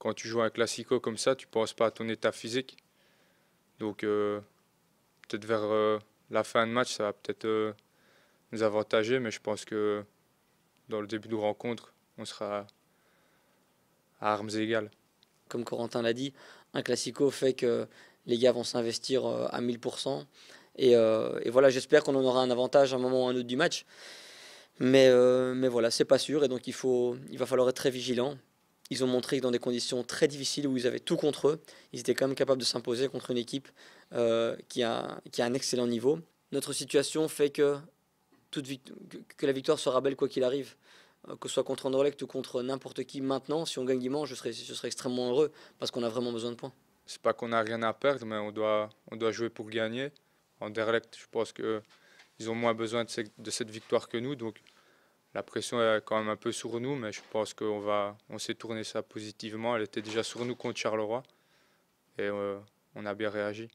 quand tu joues un classico comme ça, tu ne penses pas à ton état physique. Donc euh, peut-être vers euh, la fin de match, ça va peut-être euh, nous avantager, mais je pense que dans le début de rencontre, on sera à armes égales. Comme Corentin l'a dit, un classico fait que les gars vont s'investir à 1000%. Et, et voilà, j'espère qu'on en aura un avantage à un moment ou à un autre du match. Mais, mais voilà, c'est pas sûr. Et donc, il, faut, il va falloir être très vigilant. Ils ont montré que dans des conditions très difficiles où ils avaient tout contre eux, ils étaient quand même capables de s'imposer contre une équipe euh, qui, a, qui a un excellent niveau. Notre situation fait que, toute que la victoire sera belle quoi qu'il arrive. Euh, que ce soit contre Anderlecht ou contre n'importe qui maintenant, si on gagne dimanche, je serais je serai extrêmement heureux parce qu'on a vraiment besoin de points. C'est pas qu'on n'a rien à perdre, mais on doit, on doit jouer pour gagner. Anderlecht, je pense qu'ils ont moins besoin de, de cette victoire que nous. Donc, la pression est quand même un peu sur nous, mais je pense qu'on va, on s'est tourné ça positivement. Elle était déjà sur nous contre Charleroi et euh, on a bien réagi.